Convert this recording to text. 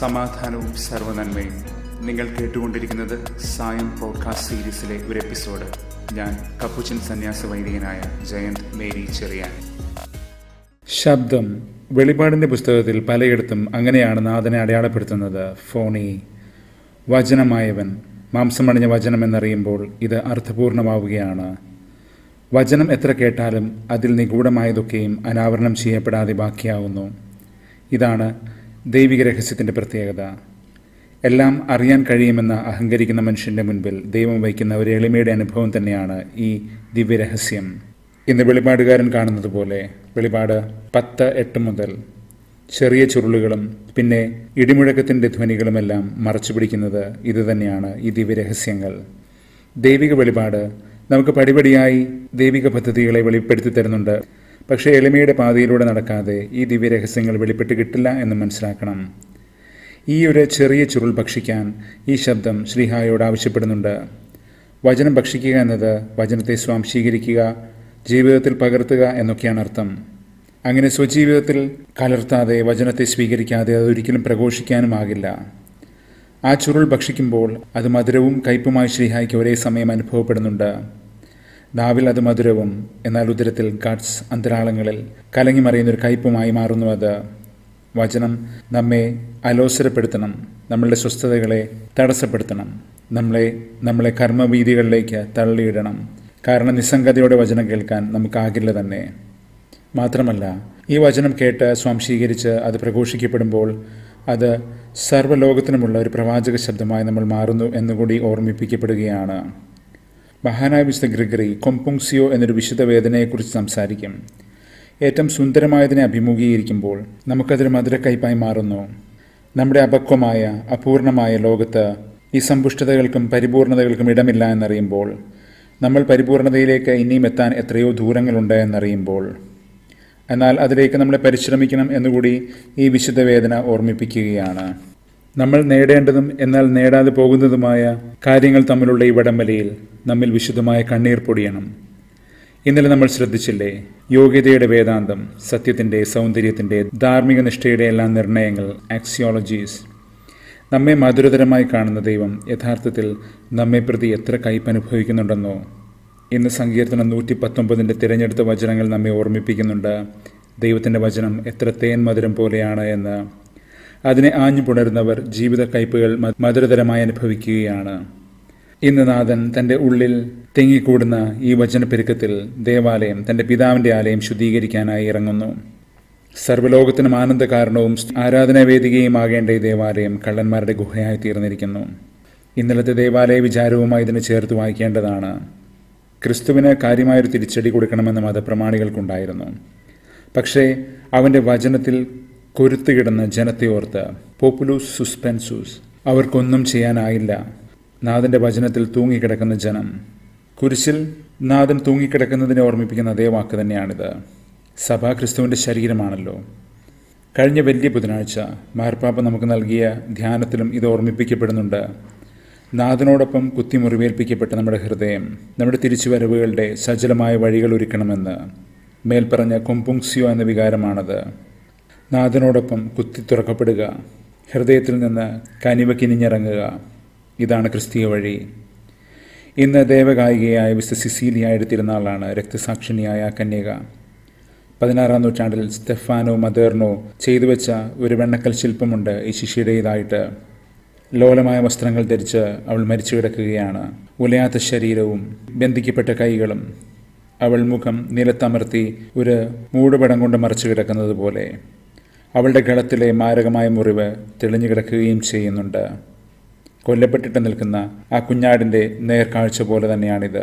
സമാധാനവും സർവനന്മയും നിങ്ങൾ കേട്ടുകൊണ്ടിരിക്കുന്നത് സായം പോഡ്കാസ്റ്റ് സീരീസിലെ ഒരു എപ്പിസോഡ് ഞാൻ കപ്പുച്ചൻ സന്യാസ വൈദികനായ ജയന്ത് മേരി ചെറിയാൻ ശബ്ദം വെളിപാടിൻ്റെ പുസ്തകത്തിൽ പലയിടത്തും അങ്ങനെയാണ് നാഥനെ അടയാളപ്പെടുത്തുന്നത് ഫോണി വചനമായവൻ മാംസമണിഞ്ഞ വചനം എന്നറിയുമ്പോൾ ഇത് അർത്ഥപൂർണമാവുകയാണ് വചനം എത്ര കേട്ടാലും അതിൽ നിഗൂഢമായതൊക്കെയും അനാവരണം ചെയ്യപ്പെടാതെ ബാക്കിയാവുന്നു ഇതാണ് ദൈവിക രഹസ്യത്തിൻ്റെ പ്രത്യേകത എല്ലാം അറിയാൻ കഴിയുമെന്ന് അഹങ്കരിക്കുന്ന മനുഷ്യൻ്റെ മുൻപിൽ ദൈവം വയ്ക്കുന്ന ഒരു എളിമയുടെ അനുഭവം തന്നെയാണ് ഈ ദിവ്യരഹസ്യം ഇന്ന് വെളിപാടുകാരൻ കാണുന്നത് പോലെ വെളിപാട് പത്ത് എട്ട് മുതൽ ചെറിയ ചുരുളുകളും പിന്നെ ഇടിമുഴക്കത്തിൻ്റെ ധ്വനികളുമെല്ലാം മറച്ചു പിടിക്കുന്നത് ഇതുതന്നെയാണ് ഈ ദിവ്യരഹസ്യങ്ങൾ ദൈവിക വെളിപാട് നമുക്ക് പടിപടിയായി ദൈവിക പദ്ധതികളെ വെളിപ്പെടുത്തി തരുന്നുണ്ട് പക്ഷേ എളിമയുടെ പാതയിലൂടെ നടക്കാതെ ഈ ദിവ്യരഹസ്യങ്ങൾ വെളിപ്പെട്ട് കിട്ടില്ല എന്ന് മനസ്സിലാക്കണം ഈ ഒരു ചെറിയ ചുരുൾ ഭക്ഷിക്കാൻ ഈ ശബ്ദം ശ്രീഹായോട് ആവശ്യപ്പെടുന്നുണ്ട് വചനം ഭക്ഷിക്കുക എന്നത് വചനത്തെ സ്വാംശീകരിക്കുക ജീവിതത്തിൽ പകർത്തുക എന്നൊക്കെയാണ് അർത്ഥം അങ്ങനെ സ്വജീവിതത്തിൽ കലർത്താതെ വചനത്തെ സ്വീകരിക്കാതെ അതൊരിക്കലും ആകില്ല ആ ചുരുൾ ഭക്ഷിക്കുമ്പോൾ അത് മധുരവും കയ്പുമായി ശ്രീഹായ്ക്ക് ഒരേ സമയം അനുഭവപ്പെടുന്നുണ്ട് നാവിൽ അത് മധുരവും എന്നാൽ ഉദരത്തിൽ ഗാഡ്സ് അന്തരാളങ്ങളിൽ കലങ്ങിമറിയുന്നൊരു കയ്പുമായി മാറുന്നു അത് വചനം നമ്മെ അലോസരപ്പെടുത്തണം നമ്മളുടെ സ്വസ്ഥതകളെ തടസ്സപ്പെടുത്തണം നമ്മളെ നമ്മളെ കർമ്മവീതികളിലേക്ക് തള്ളിയിടണം കാരണം നിസ്സംഗതയോടെ വചനം കേൾക്കാൻ നമുക്കാകില്ല തന്നെ മാത്രമല്ല ഈ വചനം കേട്ട് സ്വാംശീകരിച്ച് അത് പ്രഘോഷിക്കപ്പെടുമ്പോൾ അത് സർവ്വലോകത്തിനുമുള്ള ഒരു പ്രവാചക ശബ്ദമായി നമ്മൾ മാറുന്നു എന്നുകൂടി ഓർമ്മിപ്പിക്കപ്പെടുകയാണ് മഹാനായ വിശുദ്ധ ഗ്രിഗറി കൊമ്പുങ്സിയോ എന്നൊരു വിശുദ്ധ വേദനയെക്കുറിച്ച് സംസാരിക്കും ഏറ്റവും സുന്ദരമായതിനെ അഭിമുഖീകരിക്കുമ്പോൾ നമുക്കതൊരു മധുരക്കയ്പായി മാറുന്നു നമ്മുടെ അപക്വമായ അപൂർണമായ ലോകത്ത് ഈ സമ്പുഷ്ടതകൾക്കും പരിപൂർണതകൾക്കും ഇടമില്ല എന്നറിയുമ്പോൾ നമ്മൾ പരിപൂർണതയിലേക്ക് ഇനിയും എത്താൻ എത്രയോ ദൂരങ്ങളുണ്ട് എന്നറിയുമ്പോൾ എന്നാൽ അതിലേക്ക് നമ്മളെ പരിശ്രമിക്കണം എന്നുകൂടി ഈ വിശുദ്ധ വേദന ഓർമ്മിപ്പിക്കുകയാണ് നമ്മൾ നേടേണ്ടതും എന്നാൽ നേടാതെ പോകുന്നതുമായ കാര്യങ്ങൾ തമ്മിലുള്ള ഈ വടംവലിയിൽ നമ്മിൽ വിശുദ്ധമായ കണ്ണീർ പൊടിയണം ഇന്നലെ നമ്മൾ ശ്രദ്ധിച്ചില്ലേ യോഗ്യതയുടെ വേദാന്തം സത്യത്തിൻ്റെ സൗന്ദര്യത്തിൻ്റെ ധാർമ്മിക നിഷ്ഠയുടെ എല്ലാ നിർണയങ്ങൾ ആക്സിയോളജീസ് നമ്മെ മധുരതരമായി കാണുന്ന ദൈവം യഥാർത്ഥത്തിൽ നമ്മെ പ്രതി എത്ര കയ്പനുഭവിക്കുന്നുണ്ടെന്നോ ഇന്ന് സങ്കീർത്തനം നൂറ്റി പത്തൊമ്പതിൻ്റെ തിരഞ്ഞെടുത്ത വചനങ്ങൾ നമ്മെ ഓർമ്മിപ്പിക്കുന്നുണ്ട് ദൈവത്തിൻ്റെ വചനം എത്ര തേൻ മധുരം പോലെയാണ് എന്ന് അതിനെ ആഞ്ഞു പുണരുന്നവർ ജീവിത കയ്പുകൾ മധുരതരമായി അനുഭവിക്കുകയാണ് ഇന്ന് നാഥൻ തന്റെ ഉള്ളിൽ തെങ്ങിക്കൂടുന്ന ഈ വചനപ്പെരുക്കത്തിൽ ദേവാലയം തന്റെ പിതാവിന്റെ ആലയം ശുദ്ധീകരിക്കാനായി ഇറങ്ങുന്നു സർവ്വലോകത്തിനും ആനന്ദകാരണവും ആരാധനാവേദികയുമാകേണ്ട ഈ ദേവാലയം കള്ളന്മാരുടെ ഗുഹയായി തീർന്നിരിക്കുന്നു ഇന്നലത്തെ ദേവാലയ വിചാരവുമായി ഇതിനെ ചേർത്ത് വായിക്കേണ്ടതാണ് ക്രിസ്തുവിന് കാര്യമായൊരു തിരിച്ചടി കൊടുക്കണമെന്ന് മതപ്രമാണികൾക്കുണ്ടായിരുന്നു പക്ഷേ അവന്റെ വചനത്തിൽ കൊരുത്തുകിടന്ന ജനത്തെ ഓർത്ത് പോപ്പുലൂസ് സുസ്പെൻസൂസ് അവർക്കൊന്നും ചെയ്യാനായില്ല നാഥന്റെ വചനത്തിൽ തൂങ്ങിക്കിടക്കുന്ന ജനം കുരിശിൽ നാഥൻ തൂങ്ങിക്കിടക്കുന്നതിനെ ഓർമ്മിപ്പിക്കുന്ന അതേ വാക്ക് തന്നെയാണിത് സഭാ ക്രിസ്തുവിൻ്റെ ശരീരമാണല്ലോ കഴിഞ്ഞ വലിയ ബുധനാഴ്ച മാർപ്പാപ്പ നമുക്ക് നൽകിയ ധ്യാനത്തിലും ഇത് ഓർമ്മിപ്പിക്കപ്പെടുന്നുണ്ട് നാഥനോടൊപ്പം കുത്തിമുറിവേൽപ്പിക്കപ്പെട്ട നമ്മുടെ ഹൃദയം നമ്മുടെ തിരിച്ചുവരവുകളുടെ സജലമായ വഴികൾ ഒരുക്കണമെന്ന് മേൽപ്പറഞ്ഞ കൊമ്പുങ്സിയോ എന്ന വികാരമാണത് നാഥനോടൊപ്പം കുത്തി തുറക്കപ്പെടുക ഹൃദയത്തിൽ നിന്ന് കനിവ കിനിഞ്ഞിറങ്ങുക ഇതാണ് ക്രിസ്തീയ വഴി ഇന്ന് ദേവഗായികയായ വിശുദ്ധ സിസീലിയ തിരുനാളാണ് രക്തസാക്ഷിണിയായ കന്യക പതിനാറാം നൂറ്റാണ്ടിൽ സ്റ്റെഫാനോ മദേർണോ ചെയ്തു വെച്ച ഒരു വെണ്ണക്കൽ ശില്പമുണ്ട് ഈ ശിഷ്യയുടേതായിട്ട് ലോലമായ വസ്ത്രങ്ങൾ ധരിച്ച് അവൾ മരിച്ചു കിടക്കുകയാണ് ഉലയാത്ത ശരീരവും ബന്ധിക്കപ്പെട്ട കൈകളും അവൾ മുഖം നിലത്തമർത്തി ഒരു മൂടുപടം കൊണ്ട് മറിച്ചു കിടക്കുന്നത് പോലെ അവളുടെ ഗളത്തിലെ മാരകമായ മുറിവ് തെളിഞ്ഞു കിടക്കുകയും ചെയ്യുന്നുണ്ട് കൊല്ലപ്പെട്ടിട്ട് നിൽക്കുന്ന ആ കുഞ്ഞാടിൻ്റെ നേർക്കാഴ്ച പോലെ തന്നെയാണിത്